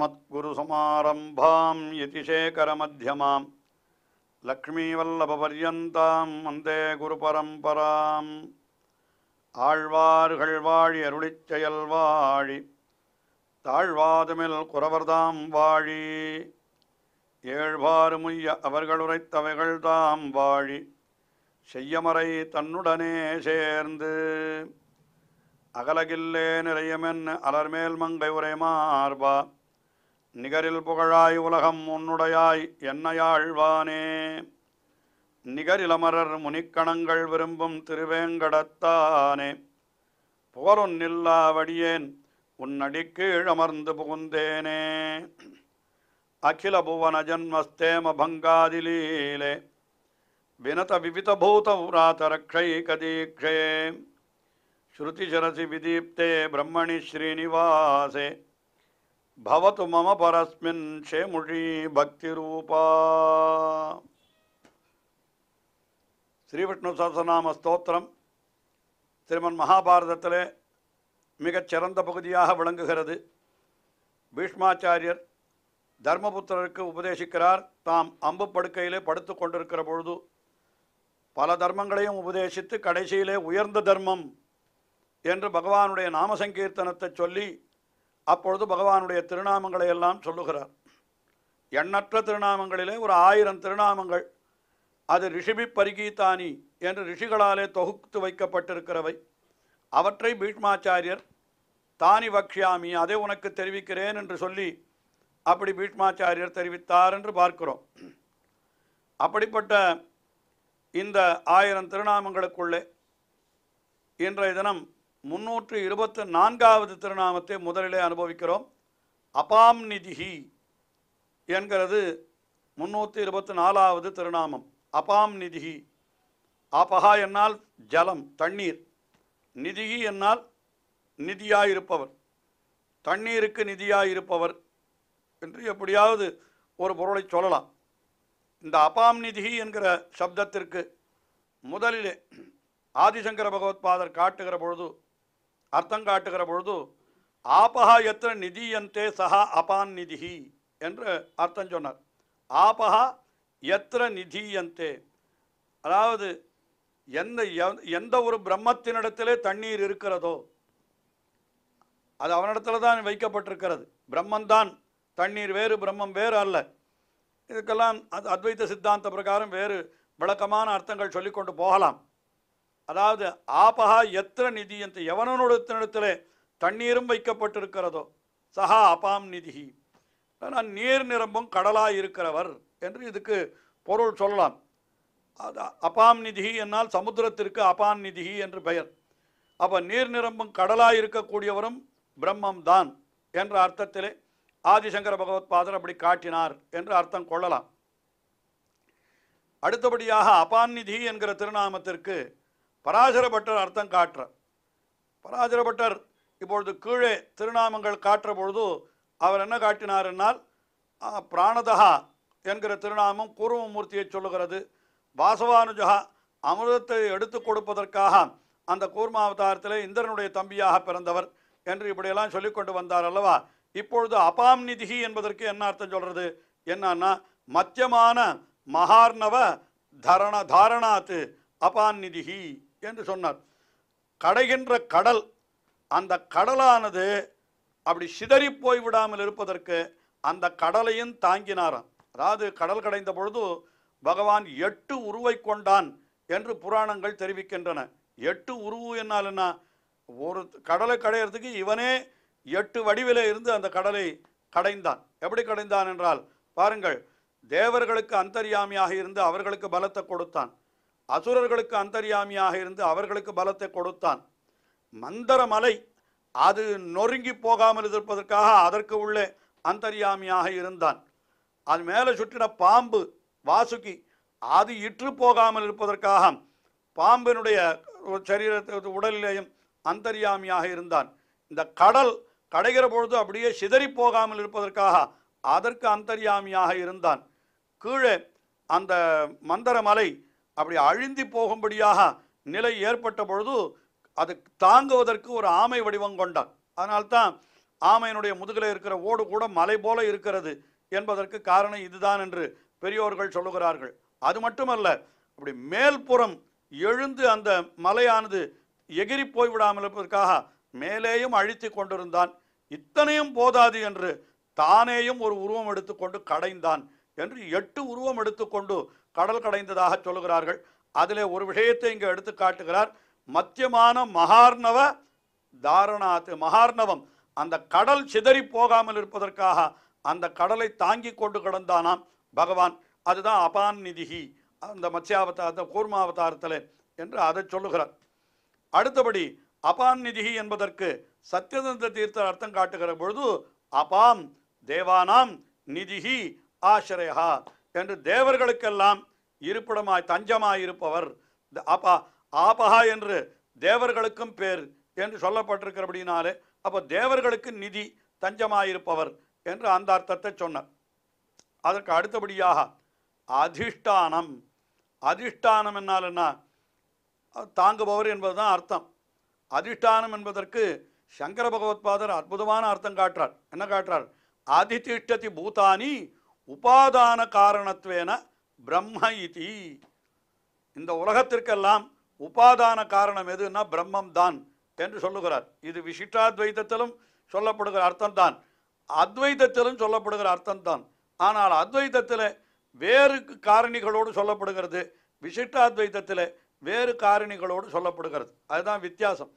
மத்குருசமாரம்பாம் யதிசேகரமத்தியமாம் லக்ஷ்மீவல்லபபர்யந்தாம் வந்தே குருபரம்பராம் ஆழ்வார்கள் வாழி அருளிச் வாழி தாழ்வாதுமில் குறவர்தாம் வாழி ஏழ்வாறு முய்ய அவர்களுரைத்தவைகள் தாம் வாழி செய்யமறை தன்னுடனே சேர்ந்து அகலகில்லே நிறையமென் அலர்மேல் மங்கை உரை மார்பா நிகரில் புகழாய் உலகம் உன்னுடையாய் என்னையாழ்வானே நிகரிலமரர் முனிக்கணங்கள் விரும்பும் திருவேங்கடத்தானே புகழொன்னில்லாவடியேன் உன் அடிக்கீழ் அமர்ந்து புகுந்தேனே அகில புவன ஜன்மஸ்தேம பங்காதிலீலே வினத விவித பூத உராதரக்ஷை கதீக்ஷே ஸ்ருதிசரசி விதீப்தே பிரம்மணி ஸ்ரீனிவாசே பவத்து மம பரஸ்மின் ஷேமுழி பக்தி ரூபா ஸ்ரீ விஷ்ணு ஸ்தோத்திரம் திருமன் மகாபாரதத்திலே மிகச் சிறந்த பகுதியாக விளங்குகிறது பீஷ்மாச்சாரியர் தர்மபுத்திரருக்கு உபதேசிக்கிறார் தாம் அம்பு படுக்கையிலே படுத்து கொண்டிருக்கிற பொழுது பல தர்மங்களையும் உபதேசித்து கடைசியிலே உயர்ந்த தர்மம் என்று பகவானுடைய நாமசங்கீர்த்தனத்தை சொல்லி அப்பொழுது பகவானுடைய திருநாமங்களை எல்லாம் சொல்லுகிறார் எண்ணற்ற திருநாமங்களிலே ஒரு ஆயிரம் திருநாமங்கள் அது ரிஷிபி பரிகீதானி என்று ரிஷிகளாலே தொகுத்து வைக்கப்பட்டிருக்கிறவை அவற்றை பீஷ்மாச்சாரியர் தானி வக்ஷாமி அதை உனக்கு தெரிவிக்கிறேன் என்று சொல்லி அப்படி பீஷ்மாச்சாரியர் தெரிவித்தார் என்று பார்க்கிறோம் அப்படிப்பட்ட இந்த ஆயிரம் திருநாமங்களுக்குள்ளே இன்றைய தினம் முன்னூற்று இருபத்து நான்காவது திருநாமத்தை முதலிலே அனுபவிக்கிறோம் அபாம் நிதிஹி என்கிறது முன்னூற்றி இருபத்தி நாலாவது திருநாமம் அபாம் நிதிஹி அபஹா என்னால் ஜலம் தண்ணீர் நிதிகி என்னால் நிதியாயிருப்பவர் தண்ணீருக்கு நிதியாயிருப்பவர் என்று எப்படியாவது ஒரு பொருளை சொல்லலாம் இந்த அபாம் நிதிஹி என்கிற சப்தத்திற்கு முதலிலே ஆதிசங்கர பகவத்பாதர் காட்டுகிற பொழுது அர்த்தம் காட்டுகிற பொழுது ஆபஹா எத்திர நிதியந்தே சஹா அபான் நிதி என்று அர்த்தம் சொன்னார் ஆபஹா எத்திர நிதியந்தே அதாவது எந்த எந்த ஒரு பிரம்மத்தினிடத்திலே தண்ணீர் இருக்கிறதோ அது அவனிடத்தில் தான் வைக்கப்பட்டிருக்கிறது பிரம்மந்தான் தண்ணீர் வேறு பிரம்மம் வேறு அல்ல இதுக்கெல்லாம் அத்வைத சித்தாந்த பிரகாரம் வேறு விளக்கமான அர்த்தங்கள் சொல்லிக்கொண்டு போகலாம் அதாவது ஆபகா எத்திர நிதி என்று எவனனோட இடத்திலே தண்ணீரும் வைக்கப்பட்டிருக்கிறதோ சஹா அபாம் நிதி ஆனால் நீர் நிரம்பும் கடலாக இருக்கிறவர் என்று இதுக்கு பொருள் சொல்லலாம் அது அபாம் நிதி என்னால் சமுத்திரத்திற்கு அபாம் நிதி என்று பெயர் அப்போ நீர் நிரம்பும் கடலாக இருக்கக்கூடியவரும் பிரம்மம் தான் என்ற அர்த்தத்திலே ஆதிசங்கர பகவத் பாதர் அப்படி காட்டினார் என்று அர்த்தம் கொள்ளலாம் அடுத்தபடியாக அபான் நிதி என்கிற திருநாமத்திற்கு பராசரப்பட்டர் அர்த்தம் காட்டுற பராசரப்பட்டர் இப்பொழுது கீழே திருநாமங்கள் காட்டுற பொழுது அவர் என்ன காட்டினார் என்னால் பிராணதகா என்கிற திருநாமம் கூர்மமூர்த்தியை சொல்லுகிறது வாசவானுஜகா அமிர்தத்தை எடுத்து கொடுப்பதற்காக அந்த கூர்மா அவதாரத்தில் இந்திரனுடைய தம்பியாக பிறந்தவர் என்று இப்படியெல்லாம் சொல்லிக்கொண்டு வந்தார் அல்லவா இப்பொழுது அபாம் நிதிகி என்பதற்கு என்ன அர்த்தம் சொல்கிறது என்னன்னா மத்தியமான மகார்ணவ தரண தாரணாத்து அபான் நிதிகி என்று சொன்னார் கடைகின்ற கடல் அந்த கடலானது அப்படி சிதறி போய் விடாமல் இருப்பதற்கு அந்த கடலையும் தாங்கினாராம் அதாவது கடல் கடைந்த பொழுது பகவான் எட்டு உருவை கொண்டான் என்று புராணங்கள் தெரிவிக்கின்றன எட்டு உருவு என்ன ஒரு கடலை கடையிறதுக்கு இவனே எட்டு வடிவில் இருந்து அந்த கடலை கடைந்தான் எப்படி கடைந்தான் என்றால் பாருங்கள் தேவர்களுக்கு அந்தரியாமியாக இருந்து அவர்களுக்கு பலத்தை கொடுத்தான் அசுரர்களுக்கு அந்தரியாமியாக இருந்து அவர்களுக்கு பலத்தை கொடுத்தான் மந்தர மலை அது நொறுங்கி போகாமல் இருப்பதற்காக அதற்கு உள்ளே அந்தரியாமியாக இருந்தான் அது மேலே சுற்றின பாம்பு வாசுகி அது இற்று போகாமல் இருப்பதற்காக பாம்பினுடைய சரீரத்தை உடலிலேயும் அந்தரியாமியாக இருந்தான் இந்த கடல் கடைகிற பொழுது அப்படியே சிதறி போகாமல் இருப்பதற்காக அதற்கு அந்தரியாமியாக இருந்தான் கீழே அந்த மந்தர மலை அப்படி அழிந்து போகும்படியாக நிலை ஏற்பட்ட பொழுது அது தாங்குவதற்கு ஒரு ஆமை வடிவம் கொண்டான் அதனால்தான் ஆமையினுடைய முதுகில் இருக்கிற ஓடு கூட மலை போல இருக்கிறது என்பதற்கு காரணம் இதுதான் என்று பெரியோர்கள் சொல்லுகிறார்கள் அது மட்டுமல்ல அப்படி மேல்புறம் எழுந்து அந்த மலையானது எகிரி போய்விடாமல் இருப்பதற்காக மேலேயும் அழித்து கொண்டிருந்தான் இத்தனையும் போதாது என்று தானேயும் ஒரு உருவம் எடுத்துக்கொண்டு கடைந்தான் என்று எட்டு உருவம் எடுத்துக்கொண்டு கடல் கடைந்ததாக சொல்லுகிறார்கள் அதிலே ஒரு விஷயத்தை இங்கே எடுத்து காட்டுகிறார் மத்தியமான மகார்ணவ தாரணாத்து மகார்ணவம் அந்த கடல் சிதறி போகாமல் இருப்பதற்காக அந்த கடலை தாங்கி கொண்டு கிடந்தானாம் பகவான் அதுதான் அபான் நிதிகி அந்த மத்யாவதார கூர்மாவதாரத்தில் என்று அதை சொல்லுகிறார் அடுத்தபடி அபான் நிதிகி என்பதற்கு சத்யதந்திர தீர்த்த அர்த்தம் காட்டுகிற பொழுது அபாம் தேவானாம் நிதிகி ஆசிரயா என்று தேவர்களுக்கெல்லாம் இருப்பிடமாய் தஞ்சமாய் இருப்பவர் அப்பா ஆபஹா என்று தேவர்களுக்கும் பேர் என்று சொல்லப்பட்டிருக்கிறபடினாலே அப்போ தேவர்களுக்கு நிதி தஞ்சமாயிருப்பவர் என்று அந்த அர்த்தத்தை சொன்னார் அதற்கு அடுத்தபடியாக அதிஷ்டானம் அதிஷ்டானம் என்னால் என்ன தாங்குபவர் என்பது தான் அர்த்தம் அதிஷ்டானம் என்பதற்கு சங்கர பகவத்பாதர் அற்புதமான அர்த்தம் காட்டுறார் என்ன காட்டுறார் அதிதிஷ்டதி பூதானி உபாதான காரணத்துவேன பிரம்ம இதி இந்த உலகத்திற்கெல்லாம் உபாதான காரணம் எதுன்னா பிரம்மம் தான் என்று சொல்லுகிறார் இது விசிஷ்டாத்வைதத்திலும் சொல்லப்படுகிற அர்த்தம்தான் அத்வைதத்திலும் சொல்லப்படுகிற அர்த்தம்தான் ஆனால் அத்வைதத்தில் வேறு காரணிகளோடு சொல்லப்படுகிறது விசிஷ்டாத்வைதத்தில் வேறு காரணிகளோடு சொல்லப்படுகிறது அதுதான் வித்தியாசம்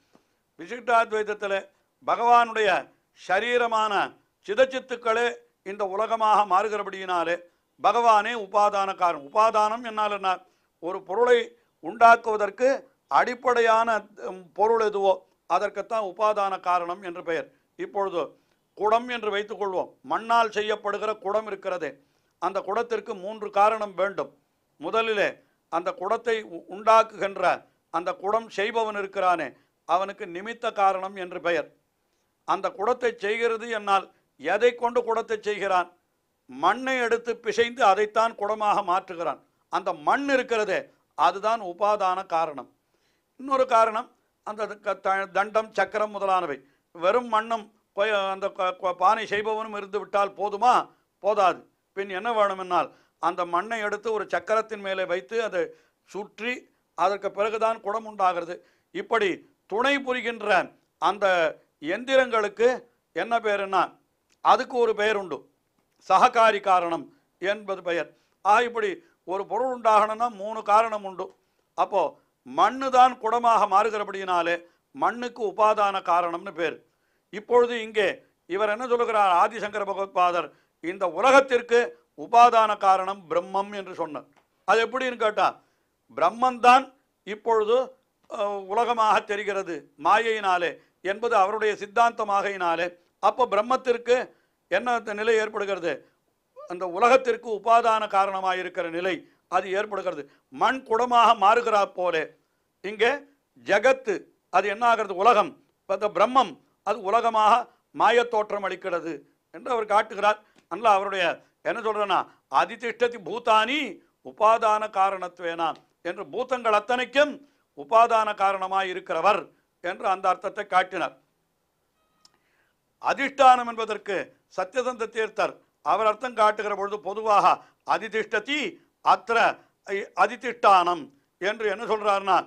விசிஷ்டாத்வைதத்தில் பகவானுடைய சரீரமான சிதச்சித்துக்களே இந்த உலகமாக மாறுகிறபடியினாலே பகவானே உபாதான காரணம் உபாதானம் என்னால் என்ன ஒரு பொருளை உண்டாக்குவதற்கு அடிப்படையான பொருள் எதுவோ அதற்குத்தான் உபாதான காரணம் என்று பெயர் இப்பொழுது குடம் என்று வைத்துக்கொள்வோம் மண்ணால் செய்யப்படுகிற குடம் இருக்கிறது அந்த குடத்திற்கு மூன்று காரணம் வேண்டும் முதலிலே அந்த குடத்தை உண்டாக்குகின்ற அந்த குடம் செய்பவன் இருக்கிறானே அவனுக்கு நிமித்த காரணம் என்று பெயர் அந்த குடத்தை செய்கிறது என்னால் எதை கொண்டு குடத்தை செய்கிறான் மண்ணை எடுத்து பிசைந்து அதைத்தான் குடமாக மாற்றுகிறான் அந்த மண் இருக்கிறதே அதுதான் உபாதான காரணம் இன்னொரு காரணம் அந்த தண்டம் சக்கரம் முதலானவை வெறும் மண்ணும் அந்த பானை செய்பவனும் இருந்து விட்டால் போதுமா போதாது பின் என்ன வேணுமென்னால் அந்த மண்ணை எடுத்து ஒரு சக்கரத்தின் மேலே வைத்து அதை சுற்றி அதற்கு பிறகுதான் குடம் உண்டாகிறது இப்படி துணை புரிகின்ற அந்த எந்திரங்களுக்கு என்ன பேருன்னா அதுக்கு ஒரு பெயர் உண்டு சககாரி காரணம் என்பது பெயர் ஆக இப்படி ஒரு பொருள் உண்டாகணும்னா மூணு காரணம் உண்டு அப்போது மண்ணு தான் குடமாக மாறுகிறபடியினாலே மண்ணுக்கு உபாதான காரணம்னு பேர் இப்பொழுது இங்கே இவர் என்ன சொல்லுகிறார் ஆதிசங்கர பகவத்பாதர் இந்த உலகத்திற்கு உபாதான காரணம் பிரம்மம் என்று சொன்னார் அது எப்படின்னு கேட்டால் பிரம்மந்தான் இப்பொழுது உலகமாக தெரிகிறது மாயையினாலே என்பது அவருடைய சித்தாந்தமாகையினாலே அப்போ பிரம்மத்திற்கு என்ன நிலை ஏற்படுகிறது அந்த உலகத்திற்கு உபாதான காரணமாக இருக்கிற நிலை அது ஏற்படுகிறது மண் குடமாக மாறுகிறா போலே இங்கே ஜகத்து அது என்ன ஆகிறது உலகம் அந்த பிரம்மம் அது உலகமாக மாயத்தோற்றம் அளிக்கிறது என்று அவர் காட்டுகிறார் அல்ல அவருடைய என்ன சொல்கிறேன்னா அதிதிஷ்டதி பூத்தானி உபாதான காரணத்துவேனா என்று பூத்தங்கள் அத்தனைக்கும் உபாதான காரணமாக இருக்கிறவர் என்று அந்த அர்த்தத்தை காட்டினார் அதிஷ்டானம் என்பதற்கு சத்தியசந்த தீர்த்தர் அவர் அர்த்தம் காட்டுகிற பொழுது பொதுவாக அதிதிஷ்டதி அத்திர அதிதிஷ்டானம் என்று என்ன சொல்கிறாருன்னா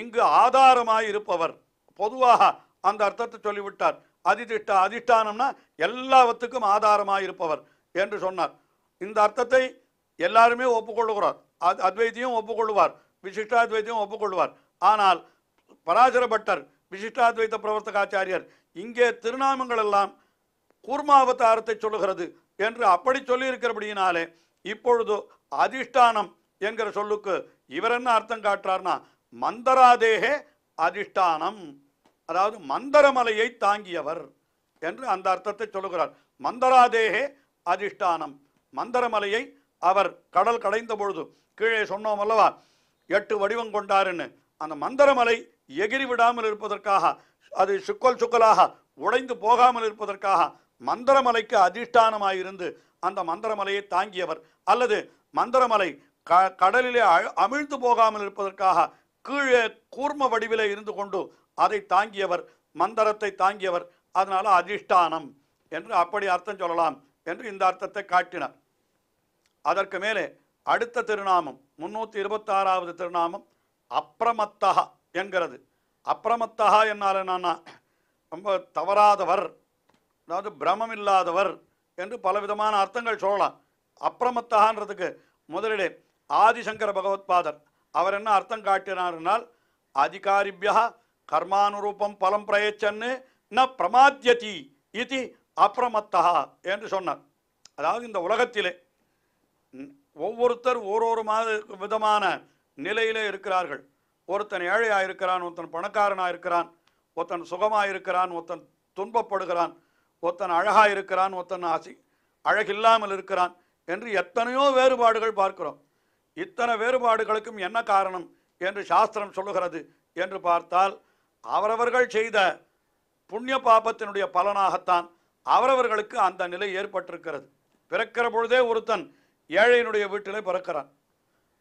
இங்கு ஆதாரமாய் இருப்பவர் பொதுவாக அந்த அர்த்தத்தை சொல்லிவிட்டார் அதிதிஷ்ட அதிஷ்டானம்னா எல்லாவற்றுக்கும் ஆதாரமாக இருப்பவர் என்று சொன்னார் இந்த அர்த்தத்தை எல்லாருமே ஒப்புக்கொள்ளுகிறார் அத் அத்வைத்தியும் ஒப்புக்கொள்வார் விசிஷ்டாத்வைத்தியும் ஒப்புக்கொள்வார் ஆனால் பராசர பட்டர் விசிஷ்டாத்வைத பிரவர்த்தகாச்சாரியர் இங்கே திருநாமங்கள் எல்லாம் கூர்மாவதாரத்தை சொல்லுகிறது என்று அப்படி சொல்லியிருக்கிறபடியினாலே இப்பொழுது அதிஷ்டானம் என்கிற சொல்லுக்கு இவர் என்ன அர்த்தம் காட்டுறார்னா மந்தராதேகே அதிஷ்டானம் அதாவது மந்தரமலையை தாங்கியவர் என்று அந்த அர்த்தத்தை சொல்லுகிறார் மந்தராதேகே அதிஷ்டானம் மந்தரமலையை அவர் கடல் கடைந்த பொழுது கீழே சொன்னோம் அல்லவா எட்டு வடிவம் கொண்டாருன்னு அந்த மந்தரமலை எகிரி விடாமல் இருப்பதற்காக அது சுக்கல் சுக்கலாக உடைந்து போகாமல் இருப்பதற்காக மந்திரமலைக்கு அதிஷ்டானமாயிருந்து அந்த மந்திரமலையை தாங்கியவர் அல்லது மந்திரமலை க கடலிலே அமிழ்ந்து போகாமல் இருப்பதற்காக கீழே கூர்ம வடிவிலே இருந்து கொண்டு அதை தாங்கியவர் மந்திரத்தை தாங்கியவர் அதனால அதிஷ்டானம் என்று அப்படி அர்த்தம் சொல்லலாம் என்று இந்த அர்த்தத்தை காட்டினார் அதற்கு மேலே அடுத்த திருநாமம் முன்னூற்றி இருபத்தாறாவது திருநாமம் அப்ரமத்தகா என்கிறது அப்புறமத்தா என்னால் என்னன்னா ரொம்ப தவறாதவர் அதாவது பிரமம் இல்லாதவர் என்று பலவிதமான அர்த்தங்கள் சொல்லலாம் அப்புறமத்தகான்றதுக்கு முதலிலே ஆதிசங்கர பகவத்பாதர் அவர் என்ன அர்த்தம் காட்டினார்னால் அதிகாரிபியா கர்மானுரூபம் பலம் பிரயச்சன்னு ந பிரமாத்தியதி இது அப்புறமத்தகா என்று சொன்னார் அதாவது இந்த உலகத்திலே ஒவ்வொருத்தர் ஒரு ஒரு மாத விதமான நிலையிலே இருக்கிறார்கள் ஒருத்தன் ஏழையாக இருக்கிறான் ஒருத்தன் பணக்காரனாக இருக்கிறான் ஒருத்தன் சுகமாக இருக்கிறான் ஒருத்தன் துன்பப்படுகிறான் ஒருத்தன் அழகாக இருக்கிறான் ஒருத்தன் ஆசி அழகில்லாமல் இருக்கிறான் என்று எத்தனையோ வேறுபாடுகள் பார்க்கிறோம் இத்தனை வேறுபாடுகளுக்கும் என்ன காரணம் என்று சாஸ்திரம் சொல்லுகிறது என்று பார்த்தால் அவரவர்கள் செய்த புண்ணிய பாபத்தினுடைய பலனாகத்தான் அவரவர்களுக்கு அந்த நிலை ஏற்பட்டிருக்கிறது பிறக்கிற பொழுதே ஒருத்தன் ஏழையினுடைய வீட்டிலே பிறக்கிறான்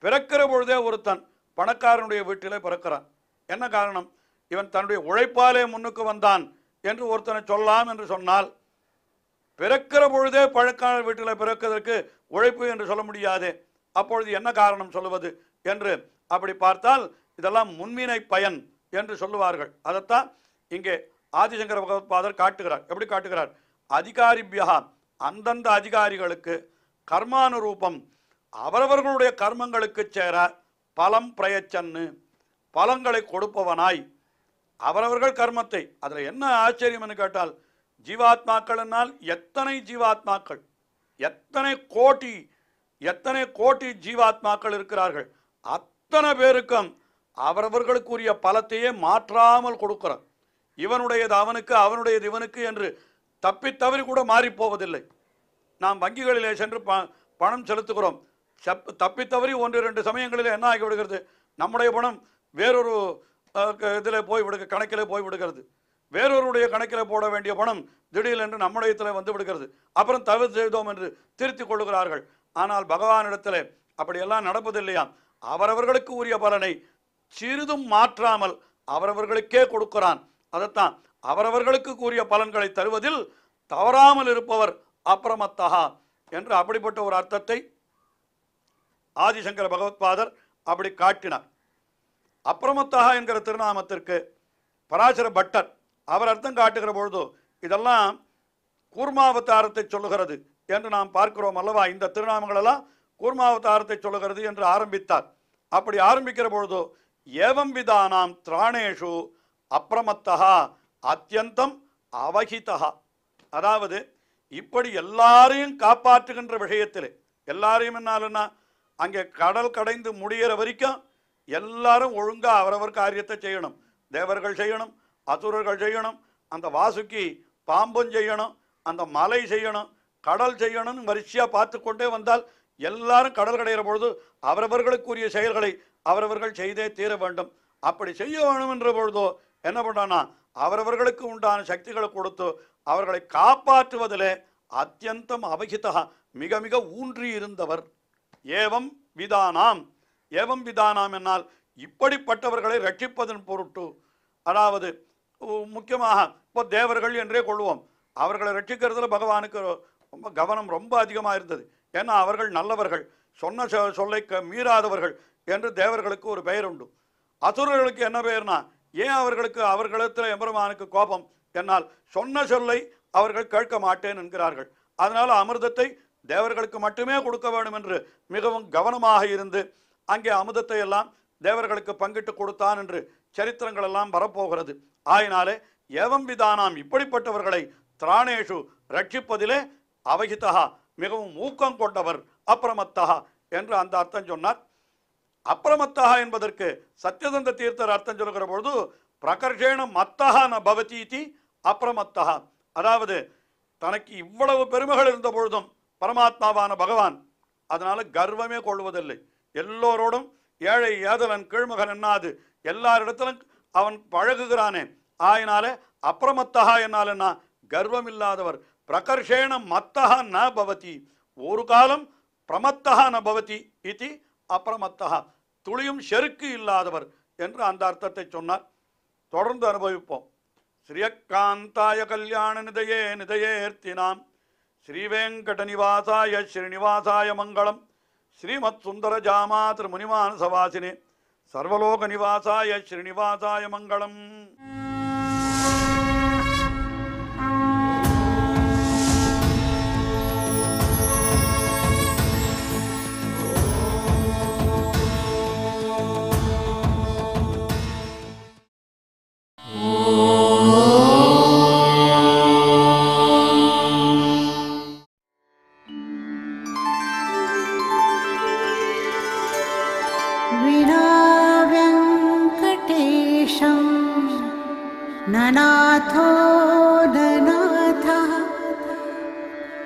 பிறக்கிற பொழுதே ஒருத்தன் பணக்காரனுடைய வீட்டிலே பிறக்கிறான் என்ன காரணம் இவன் தன்னுடைய உழைப்பாலே முன்னுக்கு வந்தான் என்று ஒருத்தனை சொல்லலாம் என்று சொன்னால் பிறக்கிற பொழுதே பழக்கான வீட்டில் பிறக்கிறதற்கு உழைப்பு என்று சொல்ல முடியாது அப்பொழுது என்ன காரணம் சொல்லுவது என்று அப்படி பார்த்தால் இதெல்லாம் முன்வினை பயன் என்று சொல்லுவார்கள் அதைத்தான் இங்கே ஆதிசங்கர பகவத்பாதர் காட்டுகிறார் எப்படி காட்டுகிறார் அதிகாரிபியா அந்தந்த அதிகாரிகளுக்கு கர்மானுரூபம் அவரவர்களுடைய கர்மங்களுக்கு சேர பலம் பிரயச்சன்னு பலங்களை கொடுப்பவனாய் அவரவர்கள் கர்மத்தை அதில் என்ன ஆச்சரியம் என்று கேட்டால் ஜீவாத்மாக்கள்னால் எத்தனை ஜீவாத்மாக்கள் எத்தனை கோட்டி எத்தனை கோட்டி ஜீவாத்மாக்கள் இருக்கிறார்கள் அத்தனை பேருக்கும் அவரவர்களுக்குரிய பலத்தையே மாற்றாமல் கொடுக்கிறார் இவனுடையது அவனுக்கு அவனுடையது இவனுக்கு என்று தப்பி தவறி கூட மாறிப்போவதில்லை நாம் வங்கிகளிலே சென்று பணம் செலுத்துகிறோம் தப்பி தவறி ஒன்று ரெண்டு சமயங்களில் என்ன ஆகி விடுகிறது நம்முடைய பணம் வேறொரு இதில் போய் விடுக்க கணக்கில் போய் விடுகிறது வேறொருடைய கணக்கில் போட வேண்டிய பணம் திடீர் என்று நம்முடைய இதில் வந்து விடுகிறது அப்புறம் தவறு செய்தோம் என்று திருத்திக் கொள்ளுகிறார்கள் ஆனால் பகவானிடத்தில் அப்படியெல்லாம் நடப்பதில்லையா அவரவர்களுக்கு உரிய பலனை சிறிதும் மாற்றாமல் அவரவர்களுக்கே கொடுக்கிறான் அதைத்தான் அவரவர்களுக்கு கூறிய பலன்களை தருவதில் தவறாமல் இருப்பவர் அப்புறமத்தகா என்று அப்படிப்பட்ட ஒரு அர்த்தத்தை ஆதிசங்கர பகவத்பாதர் அப்படி காட்டினார் அப்ரமத்தகா என்கிற திருநாமத்திற்கு பராசர பட்டர் அவர் அர்த்தம் காட்டுகிற பொழுது இதெல்லாம் கூர்மாவதாரத்தை சொல்லுகிறது என்று நாம் பார்க்கிறோம் அல்லவா இந்த திருநாமங்களெல்லாம் கூர்மாவதாரத்தை சொல்லுகிறது என்று ஆரம்பித்தார் அப்படி ஆரம்பிக்கிற பொழுது ஏவம் விதானாம் திராணேஷு அப்ரமத்தகா அத்தியந்தம் அவகிதகா அதாவது இப்படி எல்லாரையும் காப்பாற்றுகின்ற விஷயத்தில் எல்லாரையும் என்னாலன்னா அங்கே கடல் கடைந்து முடிகிற வரைக்கும் எல்லாரும் ஒழுங்காக அவரவர் காரியத்தை செய்யணும் தேவர்கள் செய்யணும் அசுரர்கள் செய்யணும் அந்த வாசுக்கி பாம்பும் செய்யணும் அந்த மலை செய்யணும் கடல் செய்யணும்னு வரிசையாக பார்த்து கொண்டே வந்தால் எல்லாரும் கடல் கடைகிற பொழுது அவரவர்களுக்குரிய செயல்களை அவரவர்கள் செய்தே தீர வேண்டும் அப்படி செய்ய வேணும் என்ற பொழுதோ என்ன பண்ணான்னா அவரவர்களுக்கு உண்டான சக்திகளை கொடுத்து அவர்களை காப்பாற்றுவதிலே அத்தியந்தம் அபகிதா மிக மிக ஊன்றி இருந்தவர் ஏவம் விதானாம் ஏவம் விதானாம் என்னால் இப்படிப்பட்டவர்களை ரட்சிப்பதன் பொருட்டு அதாவது முக்கியமாக இப்போ தேவர்கள் என்றே கொள்வோம் அவர்களை ரட்சிக்கிறதுல பகவானுக்கு ரொம்ப கவனம் ரொம்ப அதிகமாக இருந்தது ஏன்னா அவர்கள் நல்லவர்கள் சொன்ன சொல்லை மீறாதவர்கள் என்று தேவர்களுக்கு ஒரு பெயர் உண்டு அசுரர்களுக்கு என்ன பெயர்னா ஏன் அவர்களுக்கு அவர்களிடத்தில் எம்பெருமானுக்கு கோபம் என்னால் சொன்ன சொல்லை அவர்கள் கேட்க மாட்டேன் என்கிறார்கள் அதனால் அமிர்தத்தை தேவர்களுக்கு மட்டுமே கொடுக்க வேண்டும் என்று மிகவும் கவனமாக இருந்து அங்கே அமுதத்தை எல்லாம் தேவர்களுக்கு பங்கிட்டு கொடுத்தான் என்று சரித்திரங்கள் எல்லாம் வரப்போகிறது ஆயினாலே ஏவம் விதானாம் இப்படிப்பட்டவர்களை திராணேஷு ரட்சிப்பதிலே அவகிதா மிகவும் ஊக்கம் கொண்டவர் அப்பிரமத்தகா என்று அந்த அர்த்தம் சொன்னார் அப்பிரமத்தகா என்பதற்கு சத்யதந்த தீர்த்தர் அர்த்தம் சொல்கிற பொழுது பிரகர்ஷேண மத்தகா ந பவதி அப்பிரமத்தகா அதாவது தனக்கு இவ்வளவு பெருமைகள் இருந்த பொழுதும் பரமாத்மாவான பகவான் அதனால கர்வமே கொள்வதில்லை எல்லோரோடும் ஏழை ஏதலன் கீழ்மகன் என்னாது எல்லாரிடத்திலும் அவன் பழகுகிறானே ஆயினால என்னால் என்னாலன்னா கர்வம் இல்லாதவர் பிரகர்ஷேண மத்தகா ந பவதி ஒரு காலம் பிரமத்தகா ந பவதி இது அப்பிரமத்தகா துளியும் செருக்கு இல்லாதவர் என்று அந்த அர்த்தத்தை சொன்னார் தொடர்ந்து அனுபவிப்போம் ஸ்ரீயக்காந்தாய கல்யாண நிதையே நிதையேர்த்தினாம் శ్రీవేంకట నివాసాయ శ్రీనివాసాయ మంగళం సర్వలోక నివాసాయ శ్రీనివాసాయ మంగళం